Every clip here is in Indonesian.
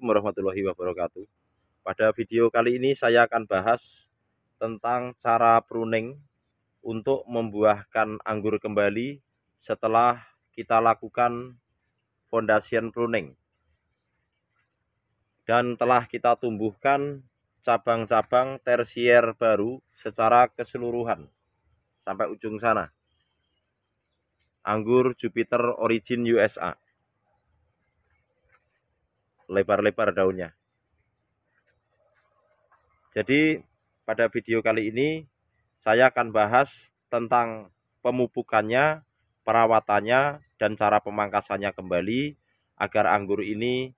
Assalamualaikum warahmatullahi wabarakatuh Pada video kali ini saya akan bahas tentang cara pruning untuk membuahkan anggur kembali setelah kita lakukan foundation pruning dan telah kita tumbuhkan cabang-cabang tersier baru secara keseluruhan sampai ujung sana anggur Jupiter Origin USA lebar-lebar daunnya jadi pada video kali ini saya akan bahas tentang pemupukannya perawatannya dan cara pemangkasannya kembali agar anggur ini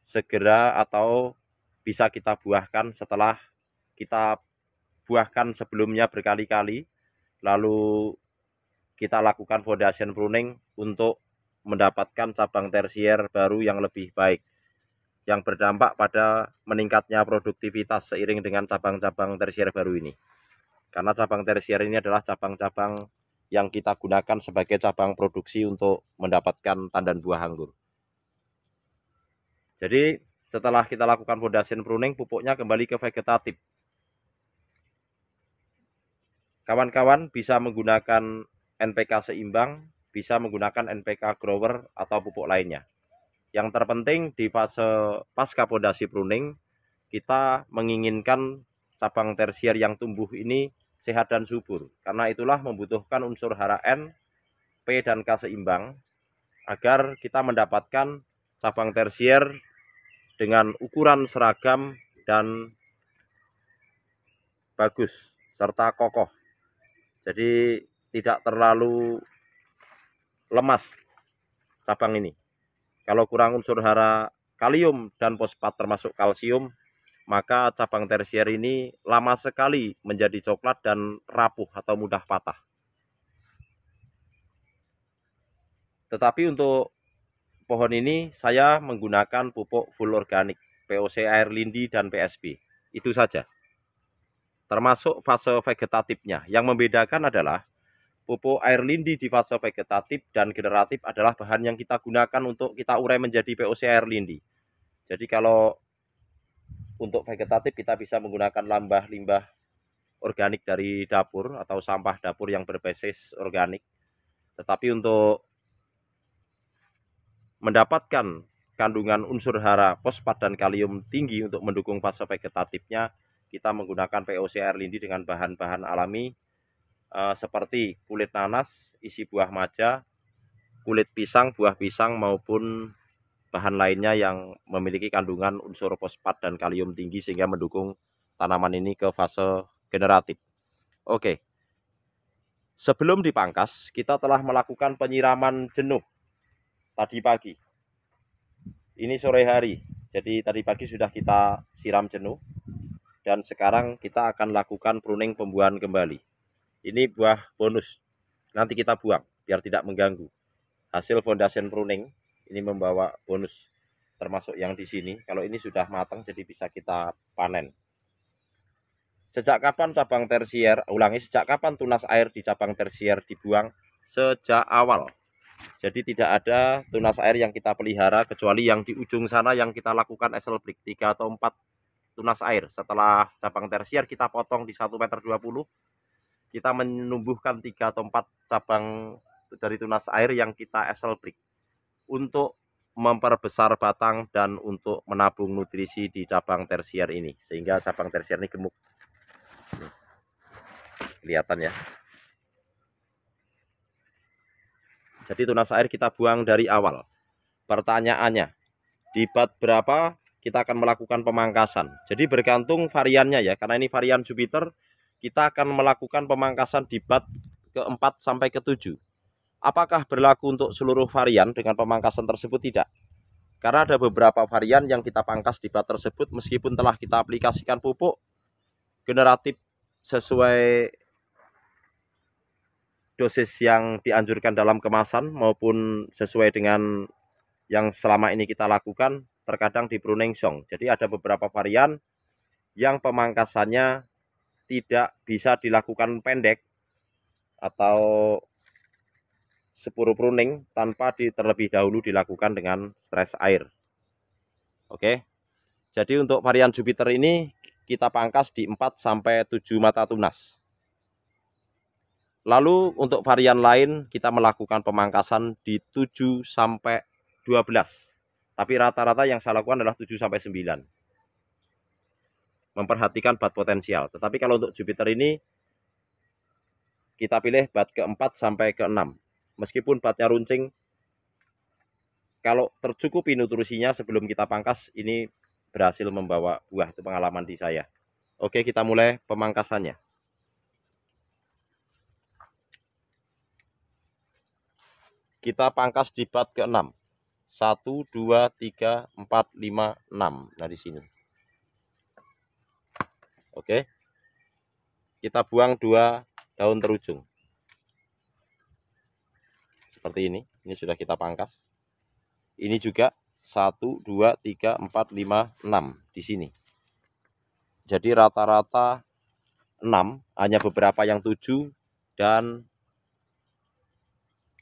segera atau bisa kita buahkan setelah kita buahkan sebelumnya berkali-kali lalu kita lakukan foundation pruning untuk mendapatkan cabang tersier baru yang lebih baik yang berdampak pada meningkatnya produktivitas seiring dengan cabang-cabang tersier baru ini. Karena cabang tersier ini adalah cabang-cabang yang kita gunakan sebagai cabang produksi untuk mendapatkan tandan buah anggur. Jadi setelah kita lakukan fondasi pruning, pupuknya kembali ke vegetatif. Kawan-kawan bisa menggunakan NPK seimbang, bisa menggunakan NPK grower atau pupuk lainnya. Yang terpenting di fase pasca pondasi pruning kita menginginkan cabang tersier yang tumbuh ini sehat dan subur. Karena itulah membutuhkan unsur hara N, P dan K seimbang agar kita mendapatkan cabang tersier dengan ukuran seragam dan bagus serta kokoh. Jadi tidak terlalu lemas cabang ini. Kalau kurang unsur hara kalium dan fosfat termasuk kalsium, maka cabang tersier ini lama sekali menjadi coklat dan rapuh atau mudah patah. Tetapi untuk pohon ini saya menggunakan pupuk full organik POC air lindi dan PSP, Itu saja. Termasuk fase vegetatifnya. Yang membedakan adalah pupuk air lindi di fase vegetatif dan generatif adalah bahan yang kita gunakan untuk kita urai menjadi POC air lindi. Jadi kalau untuk vegetatif kita bisa menggunakan lambah limbah organik dari dapur atau sampah dapur yang berbasis organik. Tetapi untuk mendapatkan kandungan unsur hara fosfat dan kalium tinggi untuk mendukung fase vegetatifnya, kita menggunakan POC air lindi dengan bahan-bahan alami Eh, seperti kulit nanas, isi buah maja, kulit pisang, buah pisang maupun bahan lainnya yang memiliki kandungan unsur fosfat dan kalium tinggi sehingga mendukung tanaman ini ke fase generatif. Oke. Sebelum dipangkas, kita telah melakukan penyiraman jenuh tadi pagi. Ini sore hari. Jadi tadi pagi sudah kita siram jenuh dan sekarang kita akan lakukan pruning pembuahan kembali ini buah bonus nanti kita buang biar tidak mengganggu hasil foundation pruning ini membawa bonus termasuk yang di sini kalau ini sudah matang jadi bisa kita panen sejak kapan cabang tersier ulangi sejak kapan tunas air di cabang tersier dibuang sejak awal jadi tidak ada tunas air yang kita pelihara kecuali yang di ujung sana yang kita lakukan break 3 atau 4 tunas air setelah cabang tersier kita potong di 1 meter 20 kita menumbuhkan tiga atau empat cabang dari tunas air yang kita esel trik untuk memperbesar batang dan untuk menabung nutrisi di cabang tersier ini sehingga cabang tersier ini gemuk kelihatan ya jadi tunas air kita buang dari awal pertanyaannya di bat berapa kita akan melakukan pemangkasan jadi bergantung variannya ya karena ini varian Jupiter kita akan melakukan pemangkasan di bat keempat sampai ketujuh. Apakah berlaku untuk seluruh varian dengan pemangkasan tersebut? Tidak. Karena ada beberapa varian yang kita pangkas di bat tersebut meskipun telah kita aplikasikan pupuk generatif sesuai dosis yang dianjurkan dalam kemasan maupun sesuai dengan yang selama ini kita lakukan terkadang di pruning song. Jadi ada beberapa varian yang pemangkasannya tidak bisa dilakukan pendek atau sepuru pruning tanpa di, terlebih dahulu dilakukan dengan stres air. Oke. Jadi untuk varian Jupiter ini kita pangkas di 4 sampai 7 mata tunas. Lalu untuk varian lain kita melakukan pemangkasan di 7 sampai 12. Tapi rata-rata yang saya lakukan adalah 7 sampai 9 memperhatikan bat potensial. Tetapi kalau untuk Jupiter ini kita pilih bat keempat sampai keenam. Meskipun batnya runcing, kalau tercukupi nutrisinya sebelum kita pangkas, ini berhasil membawa buah. Itu pengalaman di saya. Oke, kita mulai pemangkasannya. Kita pangkas di bat keenam. Satu, dua, tiga, empat, lima, enam. Nah, di sini. Oke. Kita buang dua daun terujung. Seperti ini. Ini sudah kita pangkas. Ini juga satu, dua, tiga, empat, lima, enam di sini. Jadi rata-rata -rata hanya beberapa yang tujuh dan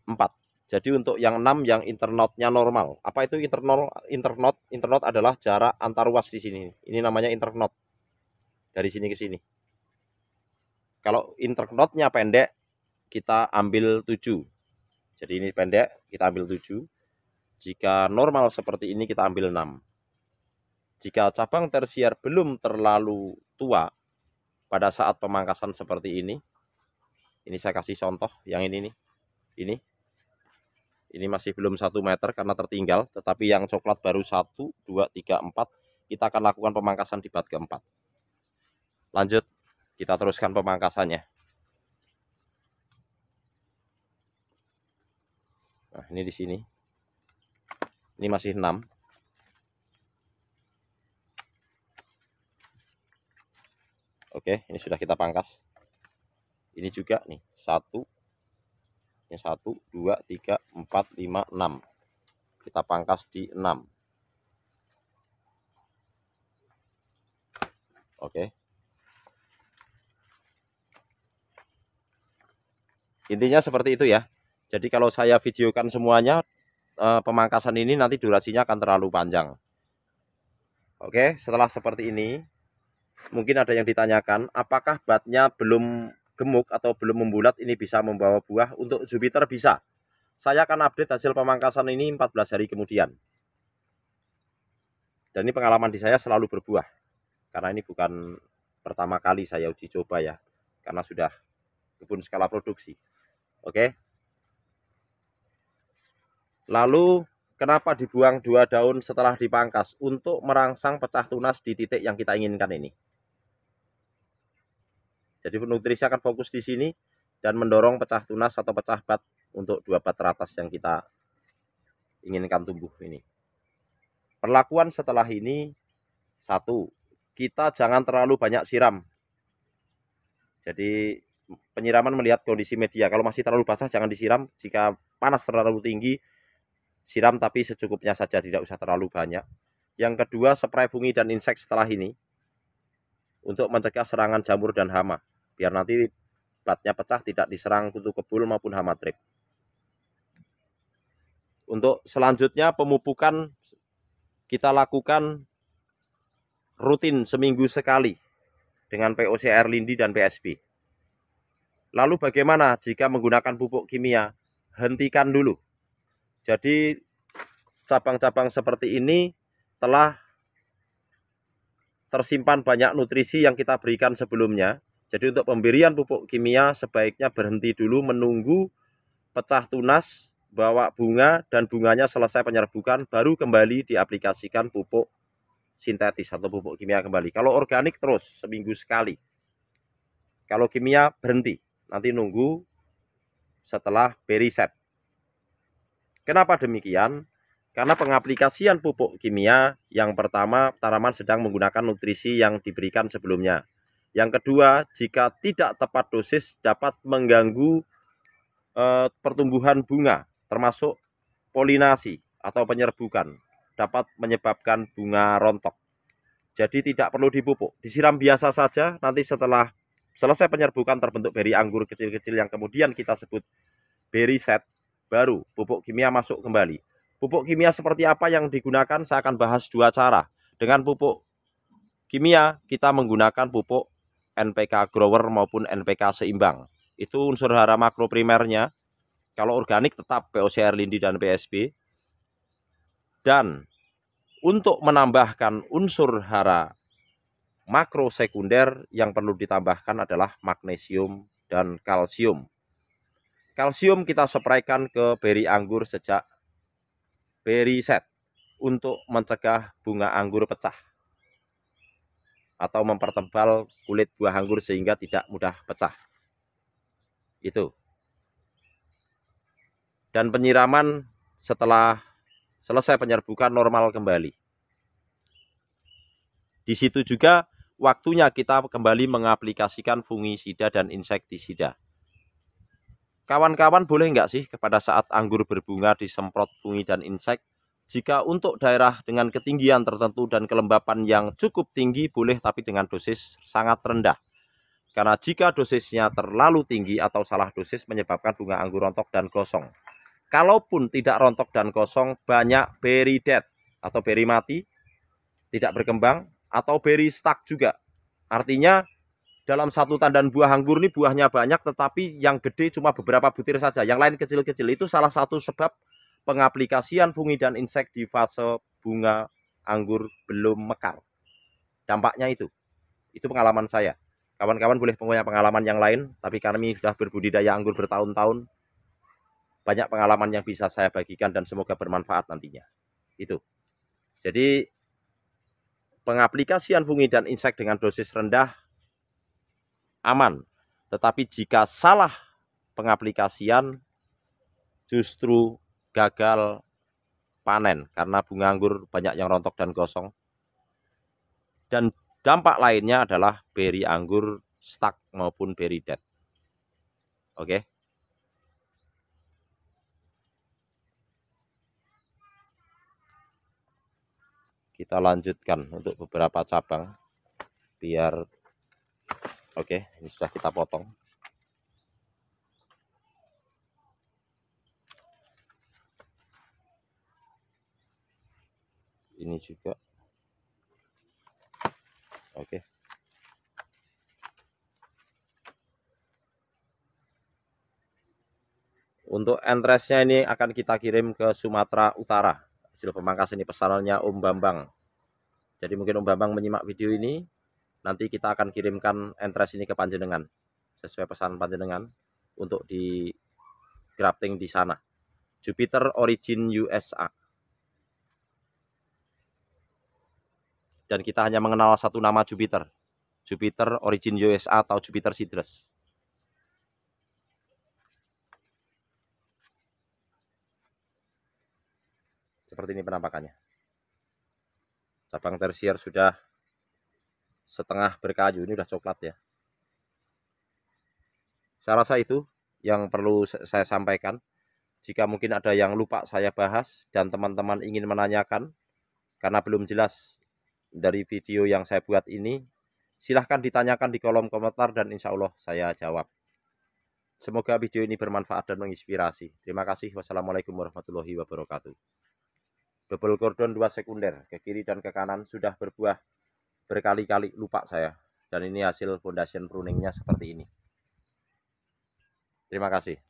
empat. Jadi untuk yang enam yang internotnya normal. Apa itu internot? Internot internot adalah jarak antar ruas di sini. Ini namanya internot dari sini ke sini kalau interknotnya pendek kita ambil 7 jadi ini pendek kita ambil 7 jika normal seperti ini kita ambil 6 jika cabang tersier belum terlalu tua pada saat pemangkasan seperti ini ini saya kasih contoh yang ini nih ini ini masih belum satu meter karena tertinggal tetapi yang coklat baru satu dua tiga empat kita akan lakukan pemangkasan di bat keempat lanjut kita teruskan pemangkasannya nah ini di sini ini masih 6 Oke ini sudah kita pangkas ini juga nih satu ini satu dua tiga empat lima enam kita pangkas di enam oke intinya seperti itu ya jadi kalau saya videokan semuanya eh, pemangkasan ini nanti durasinya akan terlalu panjang Oke setelah seperti ini mungkin ada yang ditanyakan apakah batnya belum gemuk atau belum membulat ini bisa membawa buah untuk Jupiter bisa saya akan update hasil pemangkasan ini 14 hari kemudian dan ini pengalaman di saya selalu berbuah karena ini bukan pertama kali saya uji coba ya karena sudah kebun skala produksi Oke. Lalu kenapa dibuang dua daun setelah dipangkas? Untuk merangsang pecah tunas di titik yang kita inginkan ini. Jadi nutrisi akan fokus di sini dan mendorong pecah tunas atau pecah bat untuk dua bat teratas yang kita inginkan tumbuh ini. Perlakuan setelah ini satu, kita jangan terlalu banyak siram. Jadi penyiraman melihat kondisi media. Kalau masih terlalu basah jangan disiram. Jika panas terlalu tinggi siram tapi secukupnya saja tidak usah terlalu banyak. Yang kedua spray fungi dan insek setelah ini untuk mencegah serangan jamur dan hama biar nanti batnya pecah tidak diserang kutu kebul maupun hama trip. Untuk selanjutnya pemupukan kita lakukan rutin seminggu sekali dengan POCR Lindi dan PSB. Lalu bagaimana jika menggunakan pupuk kimia? Hentikan dulu. Jadi cabang-cabang seperti ini telah tersimpan banyak nutrisi yang kita berikan sebelumnya. Jadi untuk pemberian pupuk kimia sebaiknya berhenti dulu menunggu pecah tunas, bawa bunga dan bunganya selesai penyerbukan baru kembali diaplikasikan pupuk sintetis atau pupuk kimia kembali. Kalau organik terus seminggu sekali. Kalau kimia berhenti nanti nunggu setelah periset. Kenapa demikian? Karena pengaplikasian pupuk kimia yang pertama tanaman sedang menggunakan nutrisi yang diberikan sebelumnya. Yang kedua, jika tidak tepat dosis dapat mengganggu e, pertumbuhan bunga termasuk polinasi atau penyerbukan dapat menyebabkan bunga rontok. Jadi tidak perlu dipupuk, disiram biasa saja nanti setelah Selesai penyerbukan terbentuk beri anggur kecil-kecil yang kemudian kita sebut beri set, baru pupuk kimia masuk kembali. Pupuk kimia seperti apa yang digunakan saya akan bahas dua cara. Dengan pupuk kimia kita menggunakan pupuk NPK grower maupun NPK seimbang. Itu unsur hara makro primernya. Kalau organik tetap POCR lindi dan PSB. Dan untuk menambahkan unsur hara makro sekunder yang perlu ditambahkan adalah magnesium dan kalsium. Kalsium kita spraykan ke beri anggur sejak beri set untuk mencegah bunga anggur pecah atau mempertebal kulit buah anggur sehingga tidak mudah pecah. Itu. Dan penyiraman setelah selesai penyerbukan normal kembali. Di situ juga waktunya kita kembali mengaplikasikan fungisida dan insektisida. Kawan-kawan boleh nggak sih kepada saat anggur berbunga disemprot fungi dan insek? Jika untuk daerah dengan ketinggian tertentu dan kelembapan yang cukup tinggi boleh tapi dengan dosis sangat rendah. Karena jika dosisnya terlalu tinggi atau salah dosis menyebabkan bunga anggur rontok dan gosong. Kalaupun tidak rontok dan kosong banyak beri dead atau beri mati, tidak berkembang, atau berry stuck juga. Artinya dalam satu tandan buah anggur ini buahnya banyak tetapi yang gede cuma beberapa butir saja. Yang lain kecil-kecil itu salah satu sebab pengaplikasian fungi dan insek di fase bunga anggur belum mekar. Dampaknya itu. Itu pengalaman saya. Kawan-kawan boleh punya pengalaman yang lain, tapi kami sudah berbudidaya anggur bertahun-tahun. Banyak pengalaman yang bisa saya bagikan dan semoga bermanfaat nantinya. Itu. Jadi Pengaplikasian fungi dan insek dengan dosis rendah aman. Tetapi jika salah pengaplikasian justru gagal panen karena bunga anggur banyak yang rontok dan gosong. Dan dampak lainnya adalah beri anggur stuck maupun beri dead. Oke. Okay? kita lanjutkan untuk beberapa cabang biar oke okay, ini sudah kita potong ini juga oke okay. untuk entresnya ini akan kita kirim ke Sumatera Utara hasil pemangkas ini pesanannya Om Bambang. Jadi mungkin Om Bambang menyimak video ini, nanti kita akan kirimkan entres ini ke Panjenengan sesuai pesan Panjenengan untuk di grafting di sana. Jupiter Origin USA. Dan kita hanya mengenal satu nama Jupiter. Jupiter Origin USA atau Jupiter Sidres. seperti ini penampakannya cabang tersier sudah setengah berkayu ini sudah coklat ya saya rasa itu yang perlu saya sampaikan jika mungkin ada yang lupa saya bahas dan teman-teman ingin menanyakan karena belum jelas dari video yang saya buat ini silahkan ditanyakan di kolom komentar dan insya Allah saya jawab semoga video ini bermanfaat dan menginspirasi terima kasih wassalamualaikum warahmatullahi wabarakatuh Double kordon dua sekunder ke kiri dan ke kanan sudah berbuah berkali-kali lupa saya. Dan ini hasil foundation pruningnya seperti ini. Terima kasih.